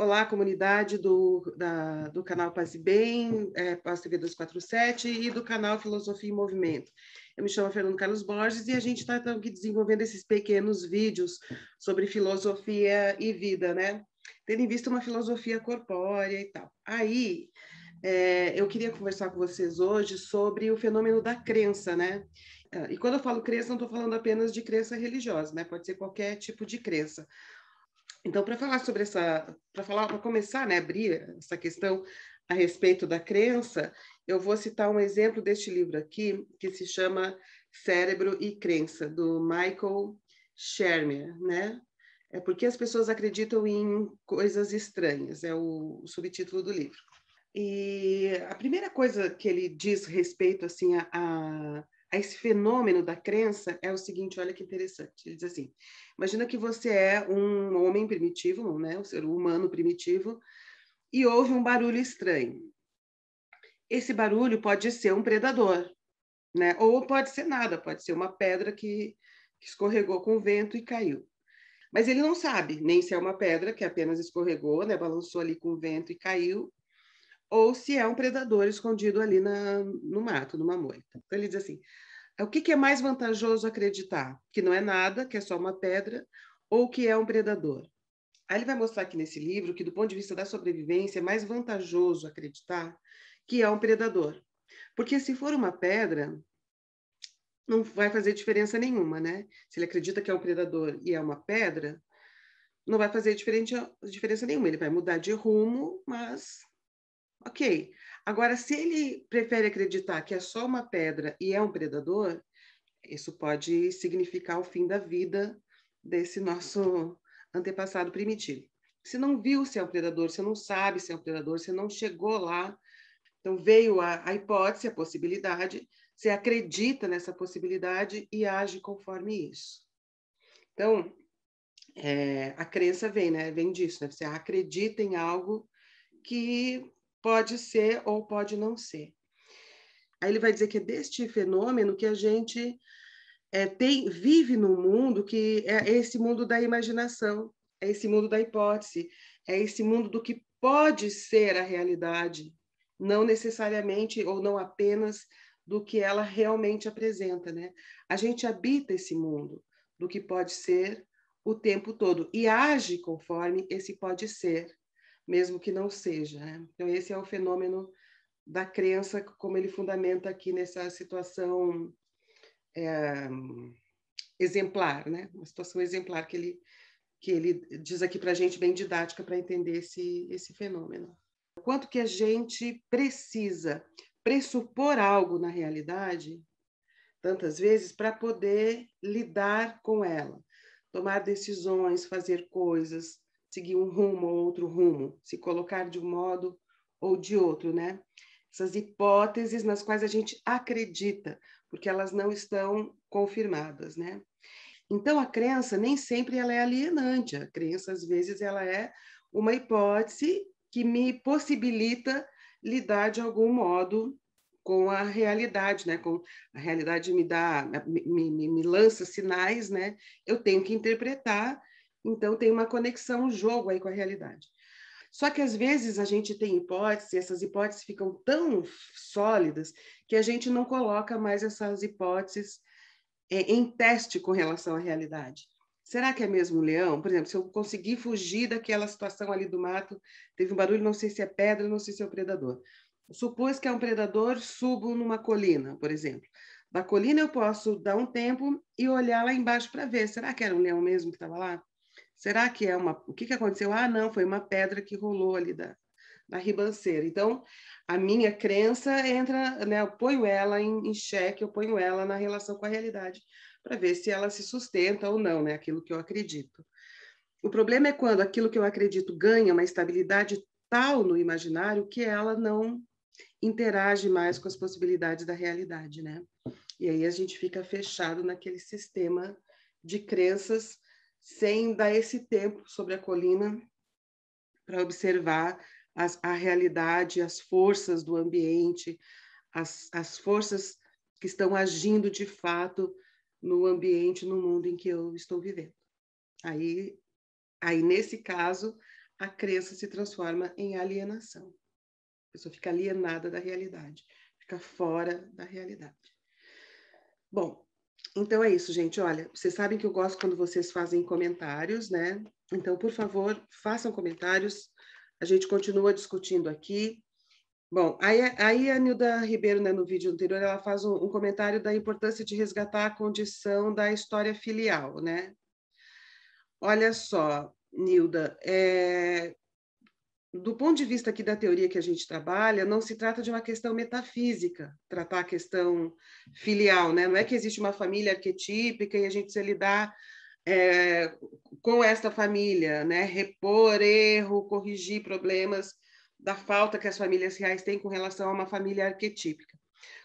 Olá, comunidade do, da, do canal Paz e Bem, é, Paz TV 247 e do canal Filosofia em Movimento. Eu me chamo Fernando Carlos Borges e a gente está então, aqui desenvolvendo esses pequenos vídeos sobre filosofia e vida, né? Tendo em vista uma filosofia corpórea e tal. Aí, é, eu queria conversar com vocês hoje sobre o fenômeno da crença, né? E quando eu falo crença, não estou falando apenas de crença religiosa, né? Pode ser qualquer tipo de crença. Então, para falar sobre essa, para falar, para começar, né, abrir essa questão a respeito da crença, eu vou citar um exemplo deste livro aqui, que se chama Cérebro e Crença, do Michael Shermer, né? É porque as pessoas acreditam em coisas estranhas, é o subtítulo do livro. E a primeira coisa que ele diz respeito assim a, a a esse fenômeno da crença é o seguinte, olha que interessante. Ele diz assim: imagina que você é um homem primitivo, né, um ser humano primitivo, e ouve um barulho estranho. Esse barulho pode ser um predador, né? Ou pode ser nada, pode ser uma pedra que, que escorregou com o vento e caiu. Mas ele não sabe nem se é uma pedra que apenas escorregou, né, balançou ali com o vento e caiu, ou se é um predador escondido ali na, no mato, numa moita. Então, ele diz assim: o que, que, é mais vantajoso acreditar? Que não é nada, que é só uma pedra, ou que é um predador? Aí ele vai mostrar aqui nesse livro que, do ponto de vista da sobrevivência, é mais vantajoso acreditar que é um predador. Porque se for uma pedra, não vai fazer diferença nenhuma, né? Se ele acredita que é um predador e é uma pedra, não vai fazer diferença nenhuma. Ele vai mudar de rumo, mas Ok. Agora, se ele prefere acreditar que é só uma pedra e é um predador, isso pode significar o fim da vida desse nosso antepassado primitivo. Você não viu se é um predador, você não sabe se é um predador, você não chegou lá. Então veio a, a hipótese, a possibilidade, você acredita nessa possibilidade e age conforme isso. Então, é, a crença vem, né? Vem disso, né? Você acredita em algo que pode ser ou pode não ser. Aí ele vai dizer que é deste fenômeno que a gente é, tem, vive num mundo que é esse mundo da imaginação, é esse mundo da hipótese, é esse mundo do que pode ser a realidade, não necessariamente ou não apenas do que ela realmente apresenta, né? A gente habita esse mundo do que pode ser o tempo todo e age conforme esse pode ser mesmo que não seja. Né? Então, esse é o fenômeno da crença, como ele fundamenta aqui nessa situação é, exemplar, né? uma situação exemplar que ele, que ele diz aqui para a gente, bem didática, para entender esse, esse fenômeno. Quanto que a gente precisa pressupor algo na realidade, tantas vezes, para poder lidar com ela, tomar decisões, fazer coisas, seguir um rumo ou outro rumo, se colocar de um modo ou de outro, né? Essas hipóteses nas quais a gente acredita, porque elas não estão confirmadas, né? Então a crença nem sempre ela é alienante, a crença às vezes ela é uma hipótese que me possibilita lidar de algum modo com a realidade, né? Com a realidade me dá, me, me, me lança sinais, né? Eu tenho que interpretar então, tem uma conexão, um jogo aí com a realidade. Só que às vezes a gente tem hipóteses, e essas hipóteses ficam tão sólidas que a gente não coloca mais essas hipóteses é, em teste com relação à realidade. Será que é mesmo um leão? Por exemplo, se eu conseguir fugir daquela situação ali do mato, teve um barulho, não sei se é pedra, não sei se é um predador. Supôs que é um predador, subo numa colina, por exemplo. Da colina eu posso dar um tempo e olhar lá embaixo para ver, será que era um leão mesmo que estava lá? Será que é uma. O que, que aconteceu? Ah, não, foi uma pedra que rolou ali da, da ribanceira. Então, a minha crença entra, né, eu ponho ela em, em xeque, eu ponho ela na relação com a realidade, para ver se ela se sustenta ou não, né, aquilo que eu acredito. O problema é quando aquilo que eu acredito ganha uma estabilidade tal no imaginário que ela não interage mais com as possibilidades da realidade, né? E aí a gente fica fechado naquele sistema de crenças sem dar esse tempo sobre a colina para observar as, a realidade, as forças do ambiente, as, as forças que estão agindo de fato no ambiente, no mundo em que eu estou vivendo. Aí, aí nesse caso, a crença se transforma em alienação. A pessoa fica alienada da realidade, fica fora da realidade. Bom, então é isso, gente. Olha, vocês sabem que eu gosto quando vocês fazem comentários, né? Então, por favor, façam comentários. A gente continua discutindo aqui. Bom, aí, aí a Nilda Ribeiro, né, no vídeo anterior, ela faz um, um comentário da importância de resgatar a condição da história filial, né? Olha só, Nilda, é, do ponto de vista aqui da teoria que a gente trabalha, não se trata de uma questão metafísica, tratar a questão filial, né? Não é que existe uma família arquetípica e a gente se lidar é, com esta família, né? Repor erro, corrigir problemas da falta que as famílias reais têm com relação a uma família arquetípica.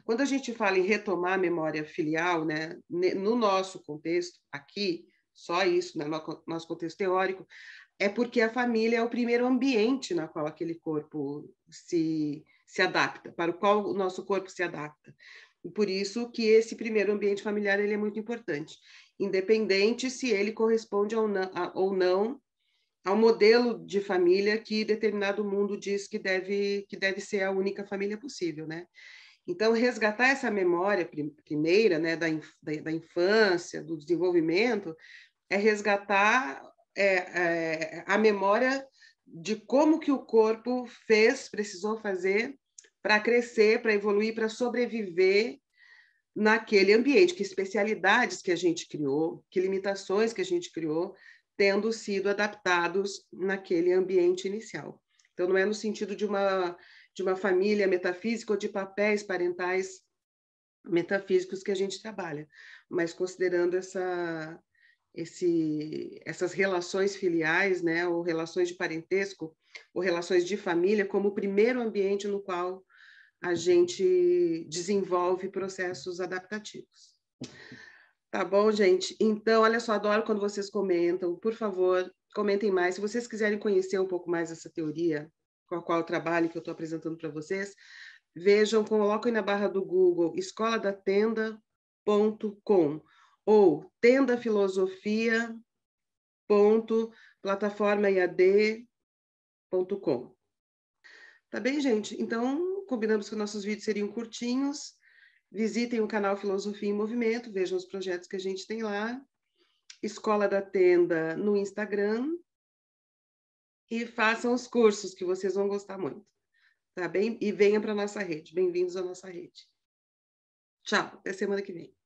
Quando a gente fala em retomar a memória filial, né? No nosso contexto aqui, só isso, né? no nosso contexto teórico, é porque a família é o primeiro ambiente na qual aquele corpo se, se adapta, para o qual o nosso corpo se adapta. E por isso que esse primeiro ambiente familiar ele é muito importante, independente se ele corresponde ou não, a, ou não ao modelo de família que determinado mundo diz que deve, que deve ser a única família possível, né? Então, resgatar essa memória primeira, né, da, da infância, do desenvolvimento, é resgatar é, é, a memória de como que o corpo fez, precisou fazer para crescer, para evoluir, para sobreviver naquele ambiente, que especialidades que a gente criou, que limitações que a gente criou, tendo sido adaptados naquele ambiente inicial. Então não é no sentido de uma de uma família metafísica ou de papéis parentais metafísicos que a gente trabalha, mas considerando essa esse, essas relações filiais, né, ou relações de parentesco, ou relações de família, como o primeiro ambiente no qual a gente desenvolve processos adaptativos. Tá bom, gente? Então, olha só, adoro quando vocês comentam. Por favor, comentem mais. Se vocês quiserem conhecer um pouco mais essa teoria com a qual eu trabalho, que eu estou apresentando para vocês, vejam, coloquem na barra do Google escoladatenda.com ou tenda filosofia ponto plataforma iad.com. Tá bem, gente? Então, combinamos que nossos vídeos seriam curtinhos. Visitem o canal Filosofia em Movimento, vejam os projetos que a gente tem lá. Escola da Tenda no Instagram. E façam os cursos que vocês vão gostar muito. Tá bem? E venham para nossa rede. Bem-vindos à nossa rede. Tchau, até semana que vem.